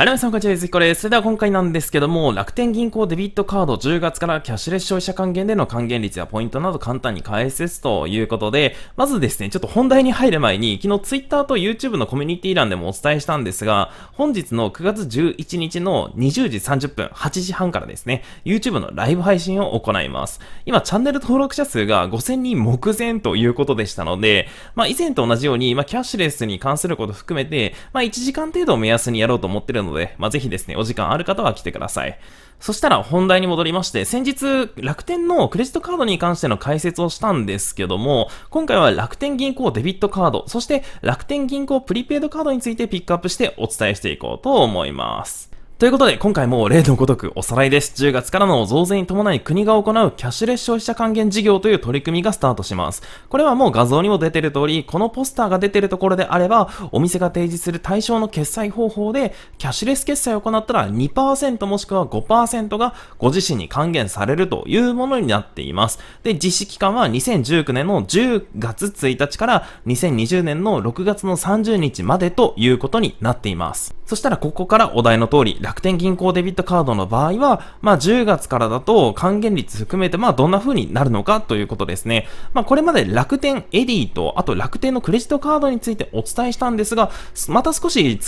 ありがとうございます。こんにちは。ゆずひこです。それでは今回なんですけども、楽天銀行デビットカード10月からキャッシュレス消費者還元での還元率やポイントなど簡単に解説ということで、まずですね、ちょっと本題に入る前に、昨日 Twitter と YouTube のコミュニティ欄でもお伝えしたんですが、本日の9月11日の20時30分、8時半からですね、YouTube のライブ配信を行います。今、チャンネル登録者数が5000人目前ということでしたので、まあ以前と同じように、まあキャッシュレスに関すること含めて、まあ1時間程度を目安にやろうと思ってるので、ので、まあ、ぜひですね、お時間ある方は来てください。そしたら本題に戻りまして、先日楽天のクレジットカードに関しての解説をしたんですけども、今回は楽天銀行デビットカード、そして楽天銀行プリペイドカードについてピックアップしてお伝えしていこうと思います。ということで、今回も例のごとくおさらいです。10月からの増税に伴い国が行うキャッシュレス消費者還元事業という取り組みがスタートします。これはもう画像にも出てる通り、このポスターが出てるところであれば、お店が提示する対象の決済方法で、キャッシュレス決済を行ったら2%もしくは5%がご自身に還元されるというものになっています。で、実施期間は2019年の10月1日から2020年の6月の30日までということになっています。そしたらここからお題の通り、楽天銀行デビットカードの場合は、まあ、10月からだと還元率含めて、まあ、どんな風になるのかということですね。まあ、これまで楽天エディと、あと楽天のクレジットカードについてお伝えしたんですが、また少し違う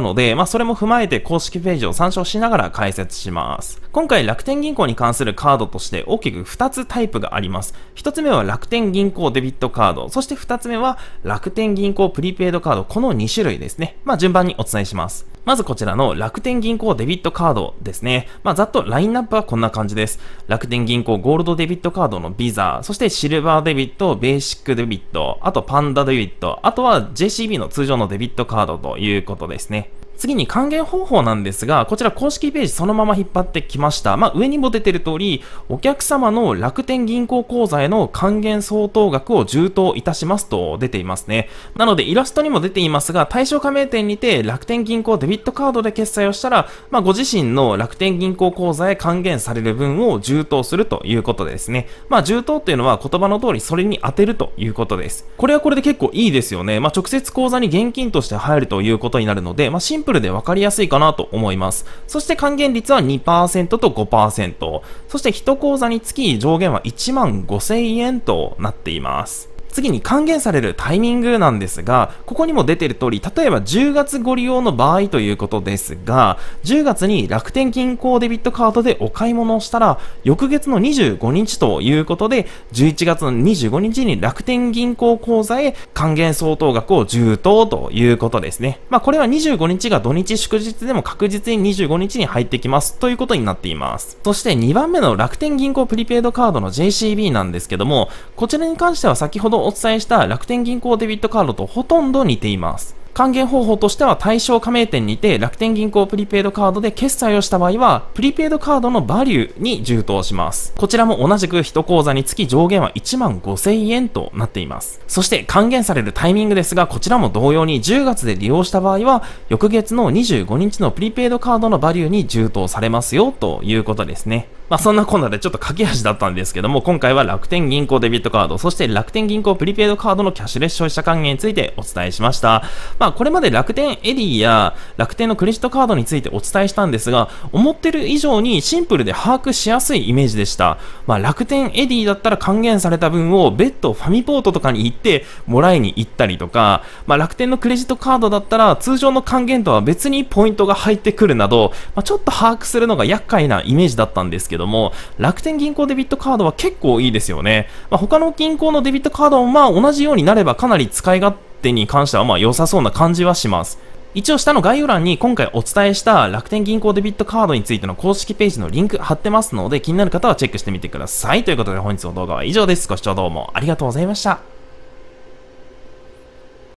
ので、まあ、それも踏まえて公式ページを参照しながら解説します。今回楽天銀行に関するカードとして大きく2つタイプがあります。1つ目は楽天銀行デビットカード、そして2つ目は楽天銀行プリペイドカード、この2種類ですね。まあ、順番にお伝えします。まずこちらの楽天銀行デビットカードですね。まあ、ざっとラインナップはこんな感じです。楽天銀行ゴールドデビットカードのビザ、そしてシルバーデビット、ベーシックデビット、あとパンダデビット、あとは JCB の通常のデビットカードということですね。次に還元方法なんですが、こちら公式ページそのまま引っ張ってきました。まあ、上にも出てる通り、お客様の楽天銀行口座への還元相当額を充当いたしますと出ていますね。なので、イラストにも出ていますが、対象加盟店にて楽天銀行デビットカードで決済をしたら、まあ、ご自身の楽天銀行口座へ還元される分を充当するということですね。まあ、充当というのは言葉の通りそれに当てるということです。これはこれで結構いいですよね。まあ、直接口座に現金として入るということになるので、まあ、シンプルで分かりやすいかなと思います。そして還元率は2%と5%。そして1口座につき上限は1万5000円となっています。次に還元されるタイミングなんですが、ここにも出てる通り、例えば10月ご利用の場合ということですが、10月に楽天銀行デビットカードでお買い物をしたら、翌月の25日ということで、11月の25日に楽天銀行口座へ還元相当額を充当ということですね。まあこれは25日が土日祝日でも確実に25日に入ってきますということになっています。そして2番目の楽天銀行プリペイドカードの JCB なんですけども、こちらに関しては先ほどお伝えした楽天銀行デビットカードとほとんど似ています。還元方法としては対象加盟店にて楽天銀行プリペイドカードで決済をした場合は、プリペイドカードのバリューに充当します。こちらも同じく1口座につき上限は1万5000円となっています。そして還元されるタイミングですが、こちらも同様に10月で利用した場合は、翌月の25日のプリペイドカードのバリューに充当されますよということですね。まあ、そんなこんなでちょっと駆け足だったんですけども、今回は楽天銀行デビットカード、そして楽天銀行プリペイドカードのキャッシュレス消費者還元についてお伝えしました。まあ、これまで楽天エディや楽天のクレジットカードについてお伝えしたんですが、思ってる以上にシンプルで把握しやすいイメージでした。まあ、楽天エディだったら還元された分を別途ファミポートとかに行ってもらいに行ったりとか、まあ、楽天のクレジットカードだったら通常の還元とは別にポイントが入ってくるなど、まあ、ちょっと把握するのが厄介なイメージだったんですけど、ども、楽天銀行デビットカードは結構いいですよね。まあ、他の銀行のデビットカードもまあ同じようになればかなり使い勝手に関してはまあ良さそうな感じはします。一応下の概要欄に今回お伝えした楽天銀行デビットカードについての公式ページのリンク貼ってますので気になる方はチェックしてみてください。ということで本日の動画は以上です。ご視聴どうもありがとうございました。